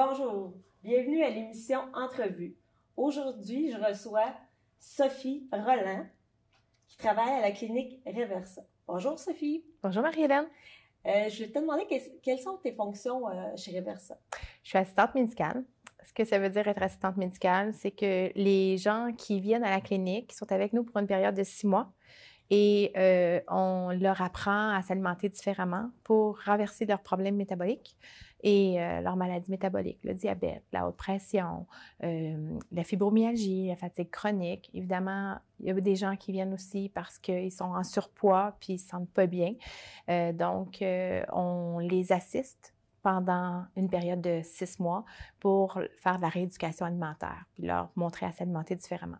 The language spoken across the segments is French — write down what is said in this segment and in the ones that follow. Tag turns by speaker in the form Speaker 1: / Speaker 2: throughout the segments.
Speaker 1: Bonjour, bienvenue à l'émission Entrevue. Aujourd'hui, je reçois Sophie Roland, qui travaille à la clinique Reversa. Bonjour Sophie. Bonjour Marie-Hélène. Euh, je vais te demander quelles sont tes fonctions euh, chez Reversa. Je suis assistante médicale. Ce que ça veut dire
Speaker 2: être assistante médicale, c'est que les gens qui viennent à la clinique, qui sont avec nous pour une période de six mois, et euh, on leur apprend à s'alimenter différemment pour renverser leurs problèmes métaboliques et euh, leurs maladies métaboliques, le diabète, la haute pression, euh, la fibromyalgie, la fatigue chronique. Évidemment, il y a des gens qui viennent aussi parce qu'ils sont en surpoids puis ils se sentent pas bien. donc, on les assiste pendant une période de six mois pour faire de la rééducation alimentaire, puis leur montrer à s'alimenter différemment.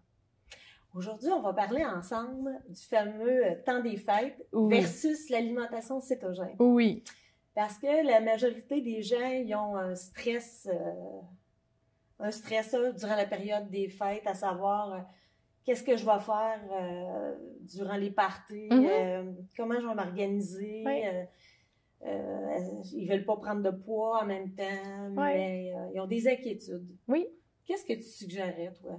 Speaker 1: Aujourd'hui, on va parler ensemble du fameux euh, temps des fêtes versus l'alimentation cétogène. Oui. Parce que la majorité des gens, ils ont un stress, euh, un stress euh, durant la période des fêtes, à savoir qu'est-ce que je vais faire durant les parties, mhm. comment je vais m'organiser. ils ne veulent pas prendre de poids en même temps, mais ils ont des inquiétudes. Oui. Qu'est-ce que tu suggérais, toi?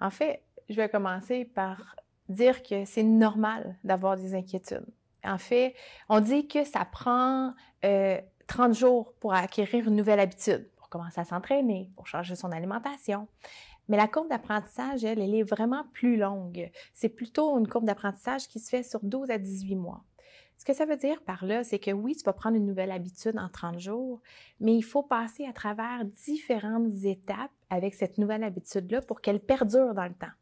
Speaker 2: En fait, je vais commencer par dire que c'est normal d'avoir des inquiétudes. En fait, on dit que ça prend 30 euh, jours pour acquérir une nouvelle habitude, pour commencer à s'entraîner, pour changer son alimentation. Mais la courbe d'apprentissage, elle, elle est vraiment plus longue. C'est plutôt une courbe d'apprentissage qui se fait sur 12 à 18 mois. Ce que ça veut dire par là, c'est que oui, tu vas prendre une nouvelle habitude en 30 jours, mais il faut passer à travers différentes étapes avec cette nouvelle habitude-là pour qu'elle perdure dans le temps.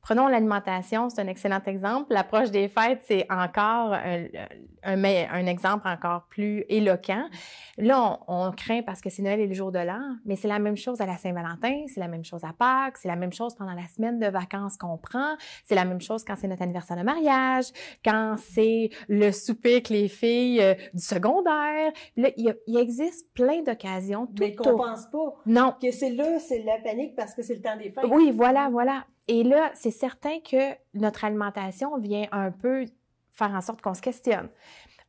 Speaker 2: Prenons l'alimentation, c'est un excellent exemple. L'approche des fêtes, c'est encore un, un, exemple encore plus éloquent. Là, on, craint parce que c'est Noël et le jour de l'an, mais c'est la même chose à la Saint-Valentin, c'est la même chose à Pâques, c'est la même chose pendant la semaine de vacances qu'on prend, c'est la même chose quand c'est notre anniversaire de mariage, quand c'est le souper que les filles euh, du secondaire. Là, il, existe plein d'occasions. Mais qu'on pense pas. Non. Que c'est là, c'est la panique parce que c'est le temps des fêtes. Oui, voilà, voilà. Et là, c'est certain que notre alimentation vient un peu faire en sorte qu'on se questionne.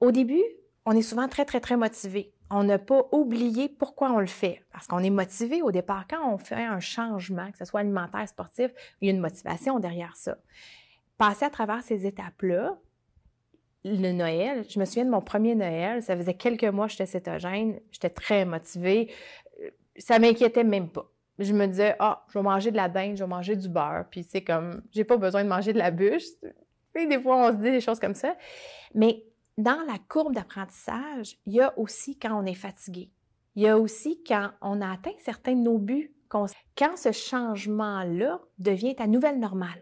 Speaker 2: Au début, on est souvent très, très, très motivé. On n'a pas oublié pourquoi on le fait. Parce qu'on est motivé au départ. Quand on fait un changement, que ce soit alimentaire, sportif, il y a une motivation derrière ça. Passer à travers ces étapes-là, le Noël, je me souviens de mon premier Noël, ça faisait quelques mois que j'étais cétogène, j'étais très motivée, ça m'inquiétait même pas je me disais, ah, oh, je vais manger de la dinde, je vais manger du beurre. Puis c'est comme, j'ai pas besoin de manger de la bûche. Et des fois, on se dit des choses comme ça. Mais dans la courbe d'apprentissage, il y a aussi quand on est fatigué. Il y a aussi quand on a atteint certains de nos buts. Quand ce changement-là devient ta nouvelle normale.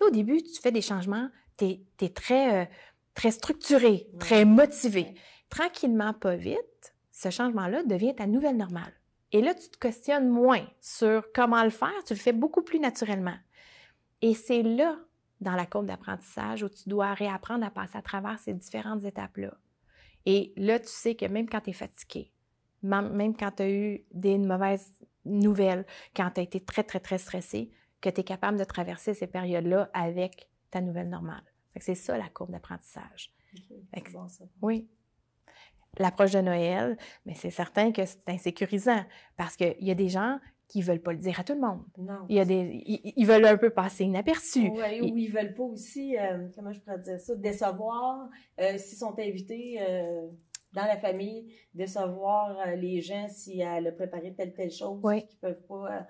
Speaker 2: au début, tu fais des changements, tu es, très, euh, très structuré, très motivé. Tranquillement, pas vite, ce changement-là devient ta nouvelle normale. Et là, tu te questionnes moins sur comment le faire, tu le fais beaucoup plus naturellement. Et c'est là, dans la courbe d'apprentissage, où tu dois réapprendre à passer à travers ces différentes étapes-là. Et là, tu sais que même quand tu es fatigué, même quand tu as eu des mauvaises nouvelles, quand tu as été très, très, très stressé, que tu es capable de traverser ces périodes-là avec ta nouvelle normale. C'est ça la courbe d'apprentissage. oui, l'approche de Noël, mais c'est certain que c'est insécurisant parce qu'il y a des gens qui veulent pas le dire à tout le monde. Non. y a ils, veulent un peu passer inaperçus. Oui, ou ils
Speaker 1: veulent pas aussi, euh, comment je pourrais dire ça, décevoir euh, s'ils sont invités euh, dans la famille, décevoir les gens si elle a préparé telle telle chose, oui. qu'ils peuvent pas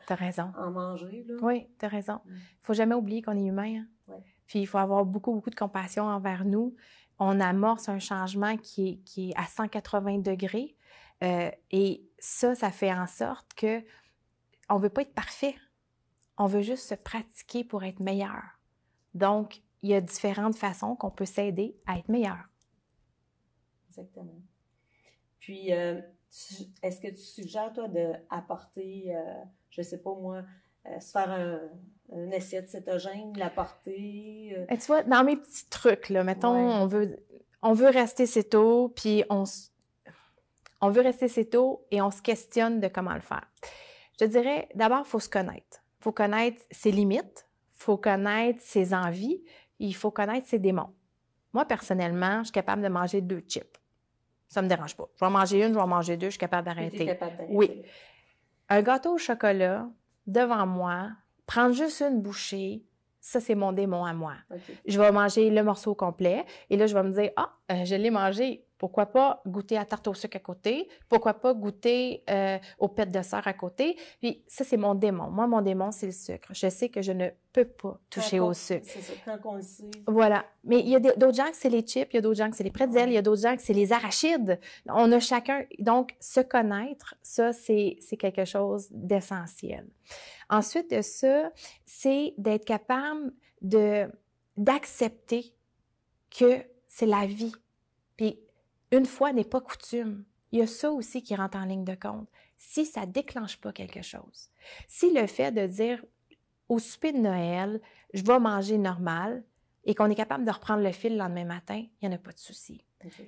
Speaker 1: en manger. Là. Oui,
Speaker 2: tu as raison. Il mm. faut jamais oublier qu'on est humain. Hein. Puis il faut avoir beaucoup, beaucoup de compassion envers nous on amorce un changement qui est, qui à 180 degrés. Euh, et ça, ça fait en sorte que on veut pas être parfait. On veut juste se pratiquer pour être meilleur. Donc, il y a différentes façons qu'on peut s'aider à être meilleur.
Speaker 1: Exactement. Puis, euh, est-ce que tu suggères, toi, d'apporter, apporter, euh, je sais pas moi, se faire un, un essai cétogène, la portée. Euh.
Speaker 2: tu vois, dans mes petits trucs, là, mettons, on, veut, on veut rester céto, puis on, on veut rester céto et on se questionne de comment le faire. Je dirais, d'abord, il faut se connaître. Il faut connaître ses limites, il faut connaître ses envies, il faut connaître ses démons. Moi, personnellement, je suis capable de manger deux chips. Ça ne me dérange pas. Je vais en manger une, je vais en manger deux, je suis capable d'arrêter. Oui. Un gâteau au chocolat, devant moi, prendre juste une bouchée, ça, c'est mon démon à moi. Je vais manger le morceau complet et là, je vais me dire, ah, euh, je l'ai mangé, pourquoi pas goûter à tarte au sucre à côté? Pourquoi pas goûter euh, aux pêtes de serre à côté? Puis ça, c'est mon démon. Moi, mon démon, c'est le sucre. Je sais que je ne peux pas toucher au sucre. C'est
Speaker 1: ça, sait. Voilà.
Speaker 2: Mais il y a d'autres gens que c'est les chips, il y a d'autres gens que c'est les pretzels, il y a d'autres gens que c'est les arachides. On a chacun. Donc, se connaître, ça, c'est quelque chose d'essentiel. Ensuite de ça, c'est d'être capable d'accepter que c'est la vie. Puis une fois n'est pas coutume. Il y a ça aussi qui rentre en ligne de compte. Si ça déclenche pas quelque chose, si le fait de dire au souper de Noël, je vais manger normal et qu'on est capable de reprendre le fil le lendemain matin, il n'y en a pas de souci.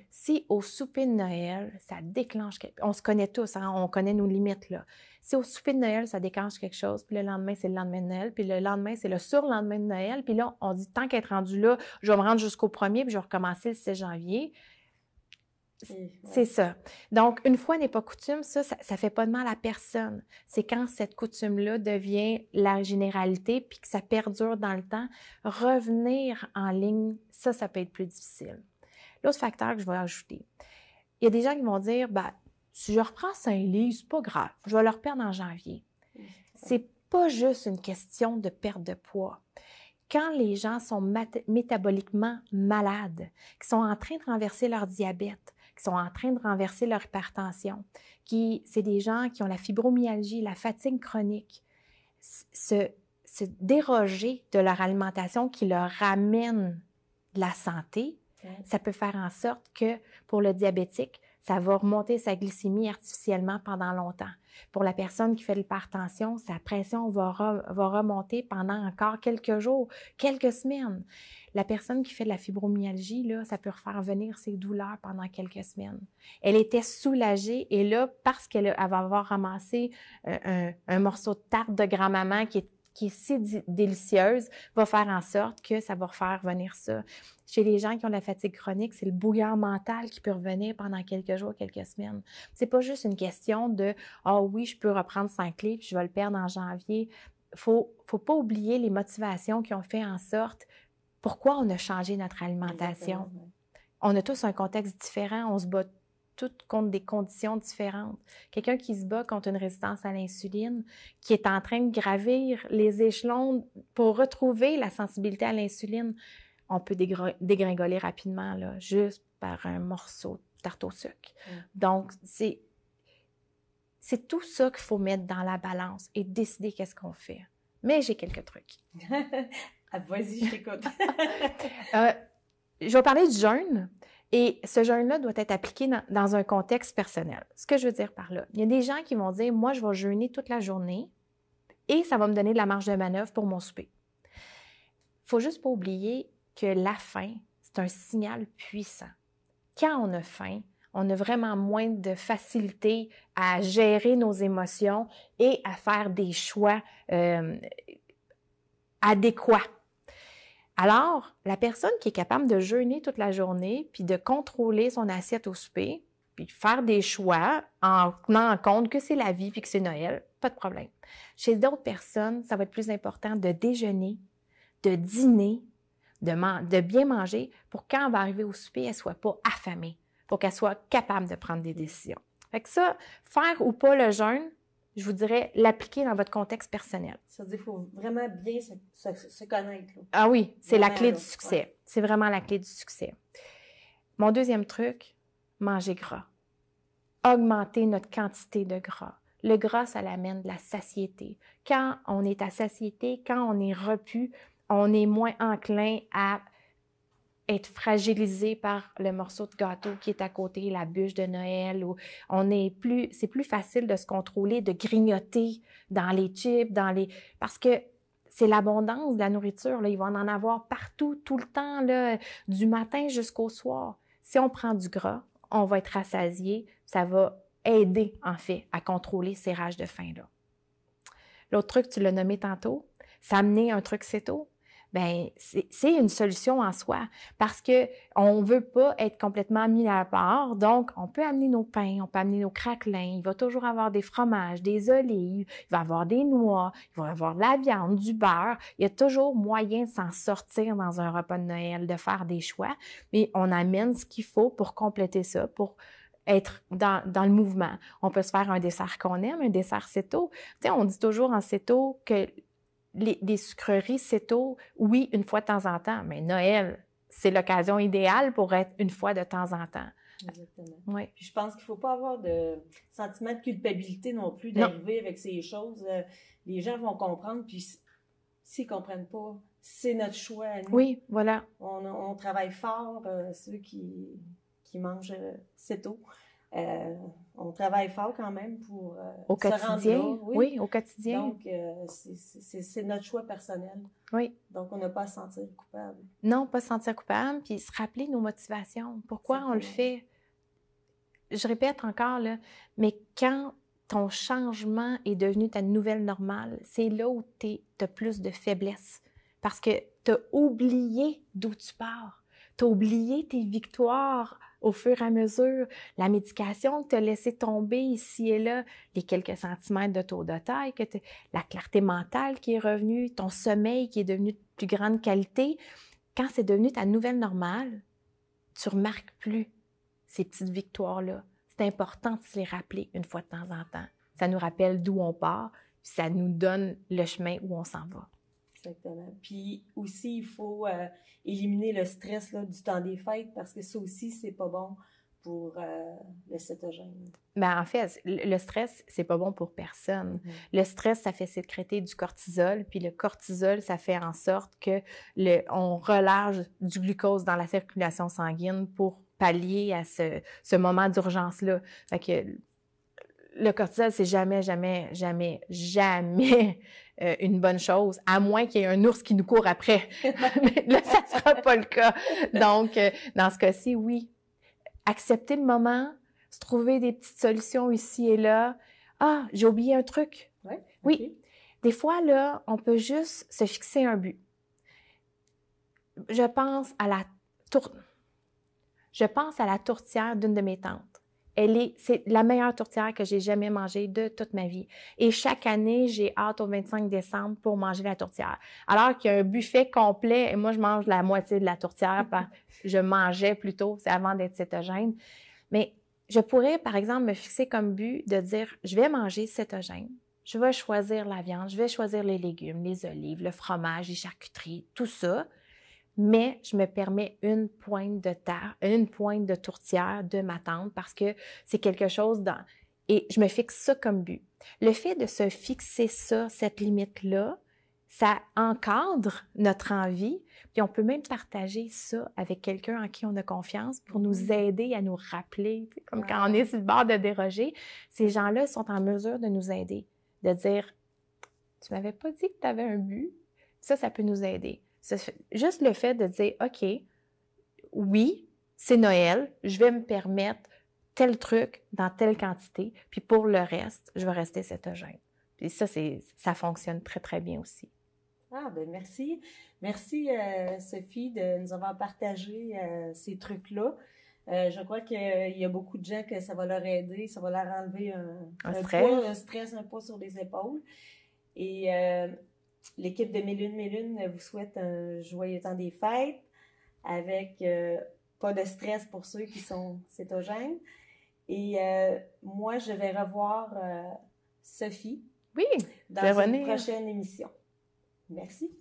Speaker 2: Si au souper de Noël, ça déclenche quelque chose, on se connaît tous, hein, on connaît nos limites là. Si au souper de Noël, ça déclenche quelque chose, puis le lendemain, c'est le lendemain de Noël, puis le lendemain, c'est le surlendemain de Noël, puis là, on dit tant qu'être rendu là, je vais me rendre jusqu'au premier, puis je vais recommencer le 6 janvier. C'est ça. Donc, une fois n'est pas coutume, ça, ça, ne fait pas de mal à personne. C'est quand cette coutume-là devient la généralité puis que ça perdure dans le temps, revenir en ligne, ça, ça peut être plus difficile. L'autre facteur que je vais ajouter, il y a des gens qui vont dire, bah, si je reprends saint ce c'est pas grave, je vais le perdre en janvier. C'est pas juste une question de perte de poids quand les gens sont métaboliquement malades, qui sont en train de renverser leur diabète, qui sont en train de renverser leur hypertension, qui, c'est des gens qui ont la fibromyalgie, la fatigue chronique, se, se déroger de leur alimentation qui leur ramène de la santé, ça peut faire en sorte que pour le diabétique, ça va remonter sa glycémie artificiellement pendant longtemps. Pour la personne qui fait de l'hypertension, sa pression va, remonter pendant encore quelques jours, quelques semaines. La personne qui fait de la fibromyalgie, là, ça peut refaire venir ses douleurs pendant quelques semaines. Elle était soulagée et là, parce qu'elle va avoir ramassé euh, un, un morceau de tarte de grand-maman qui est qui est si délicieuse va faire en sorte que ça va refaire venir ça. Chez les gens qui ont de la fatigue chronique, c'est le bouillard mental qui peut revenir pendant quelques jours, quelques semaines. C'est pas juste une question de ah oh oui, je peux reprendre sans clé puis je vais le perdre en janvier. Faut faut pas oublier les motivations qui ont fait en sorte pourquoi on a changé notre alimentation. On a tous un contexte différent, on se bat toutes contre des conditions différentes. Quelqu'un qui se bat contre une résistance à l'insuline, qui est en train de gravir les échelons pour retrouver la sensibilité à l'insuline, on peut dégringoler rapidement, là, juste par un morceau de tarte au sucre. Mm. Donc, c'est, c'est tout ça qu'il faut mettre dans la balance et décider qu'est-ce qu'on fait. Mais j'ai quelques trucs.
Speaker 1: Ah, vas-y, je t'écoute.
Speaker 2: Euh, je vais parler du jeûne. Et ce jeûne-là doit être appliqué dans, un contexte personnel. Ce que je veux dire par là, il y a des gens qui vont dire, moi, je vais jeûner toute la journée et ça va me donner de la marge de manœuvre pour mon souper. Il faut juste pas oublier que la faim, c'est un signal puissant. Quand on a faim, on a vraiment moins de facilité à gérer nos émotions et à faire des choix euh, adéquats alors, la personne qui est capable de jeûner toute la journée, puis de contrôler son assiette au souper, puis faire des choix en tenant compte que c'est la vie puis que c'est Noël, pas de problème. Chez d'autres personnes, ça va être plus important de déjeuner, de dîner, de, de bien manger pour quand on va arriver au souper, elle soit pas affamée, pour qu'elle soit capable de prendre des décisions. Fait que ça, faire ou pas le jeûne, je vous dirais, l'appliquer dans votre contexte personnel. Ça veut
Speaker 1: dire qu'il faut vraiment bien se, connaître.
Speaker 2: Ah oui, c'est la clé du succès. C'est vraiment la clé du succès. Mon deuxième truc, manger gras. Augmenter notre quantité de gras. Le gras, ça l'amène de la satiété. Quand on est à satiété, quand on est repu, on est moins enclin à être fragilisé par le morceau de gâteau qui est à côté, la bûche de Noël, où on est plus, c'est plus facile de se contrôler, de grignoter dans les chips, dans les, parce que c'est l'abondance de la nourriture, là. Il va en avoir partout, tout le temps, du matin jusqu'au soir. Si on prend du gras, on va être rassasié, ça va aider, en fait, à contrôler ces rages de faim-là. L'autre truc, tu l'as nommé tantôt, s'amener un truc c'est tôt ben c'est une solution en soi parce que on veut pas être complètement mis à part. Donc, on peut amener nos pains, on peut amener nos craquelins. Il va toujours avoir des fromages, des olives, il va avoir des noix, il va avoir de la viande, du beurre. Il y a toujours moyen de s'en sortir dans un repas de Noël, de faire des choix. Mais on amène ce qu'il faut pour compléter ça, pour être dans, le mouvement. On peut se faire un dessert qu'on aime, un dessert céto. Tu sais, on dit toujours en céto que les, sucreries, sucreries eau, oui, une fois de temps en temps, mais Noël, c'est l'occasion idéale pour être une fois de temps en temps.
Speaker 1: Exactement. Euh, puis je pense qu'il ne faut pas avoir de sentiment de culpabilité non plus d'arriver avec ces choses. Euh, les gens vont comprendre, puis s'ils ne comprennent pas, c'est notre choix Oui, voilà. On, travaille fort, euh, ceux qui, qui mangent c'est cette eau. Euh, on travaille fort quand même pour euh, au se quotidien, rendre oui. au quotidien. Donc, euh, c'est notre choix personnel. Oui. Donc, on n'a pas à se sentir coupable.
Speaker 2: Non, pas se sentir coupable, puis se rappeler nos motivations. Pourquoi on le fait? Je répète encore, là, mais quand ton changement est devenu ta nouvelle normale, c'est là où tu as plus de faiblesse. Parce que tu as oublié d'où tu pars. T'as tes victoires au fur et à mesure. La médication que t'as laissé tomber ici et là, les quelques centimètres de taux de taille, que la clarté mentale qui est revenue, ton sommeil qui est devenu de plus grande qualité. Quand c'est devenu ta nouvelle normale, tu remarques plus ces petites victoires-là. C'est important de se les rappeler une fois de temps en temps. Ça nous rappelle d'où on part, ça nous donne le chemin où on s'en va.
Speaker 1: Exactement. Puis aussi, il faut euh, éliminer le stress du temps des fêtes parce que ça aussi, c'est pas bon pour euh, le cétogène.
Speaker 2: Ben, en fait, le stress, c'est pas bon pour personne. Le stress, ça fait sécréter du cortisol, puis le cortisol, ça fait en sorte que le, on relâche du glucose dans la circulation sanguine pour pallier à ce, ce moment d'urgence-là. Fait que le cortisol, c'est jamais, jamais, jamais, jamais euh, une bonne chose, à moins qu'il y ait un ours qui nous court après. Mais là, ça ne sera pas le cas. Donc, euh, dans ce cas-ci, oui, accepter le moment, se trouver des petites solutions ici et là. Ah, j'ai oublié un truc. Oui. Des fois, là, on peut juste se fixer un but. Je pense à la tour... Je pense à la tourtière d'une de mes tantes c'est la meilleure tourtière que j'ai jamais mangée de toute ma vie. Et chaque année, j'ai hâte au 25 décembre pour manger la tourtière. Alors qu'il y a un buffet complet, et moi, je mange la moitié de la tourtière, je mangeais plutôt, c'est avant d'être cétogène. Mais je pourrais, par exemple, me fixer comme but de dire, je vais manger cétogène. Je vais choisir la viande, je vais choisir les légumes, les olives, le fromage, les charcuteries, tout ça mais je me permets une pointe de terre, une pointe de tourtière de m'attendre parce que c'est quelque chose dans... Et je me fixe ça comme but. Le fait de se fixer ça, cette limite-là, ça encadre notre envie, puis on peut même partager ça avec quelqu'un en qui on a confiance pour nous mm-hmm. aider à nous rappeler, comme quand on est sur le bord de déroger, ces gens-là sont en mesure de nous aider, de dire, tu m'avais pas dit que tu avais un but, ça, ça peut nous aider juste le fait de dire, OK, oui, c'est Noël, je vais me permettre tel truc dans telle quantité, puis pour le reste, je vais rester cétogène. Puis ça, ça fonctionne très, très bien aussi.
Speaker 1: Ah, ben merci. Merci, euh, Sophie, de nous avoir partagé euh, ces trucs-là. Euh, je crois qu'il y a beaucoup de gens que ça va leur aider, ça va leur enlever un, stress. Poids, un stress, un poids sur les épaules. Et L'équipe de Mélune Mélune vous souhaite un joyeux temps des fêtes avec euh, pas de stress pour ceux qui sont cétogènes. Et euh, moi, je vais revoir euh, Sophie oui, dans une prochaine émission. Merci.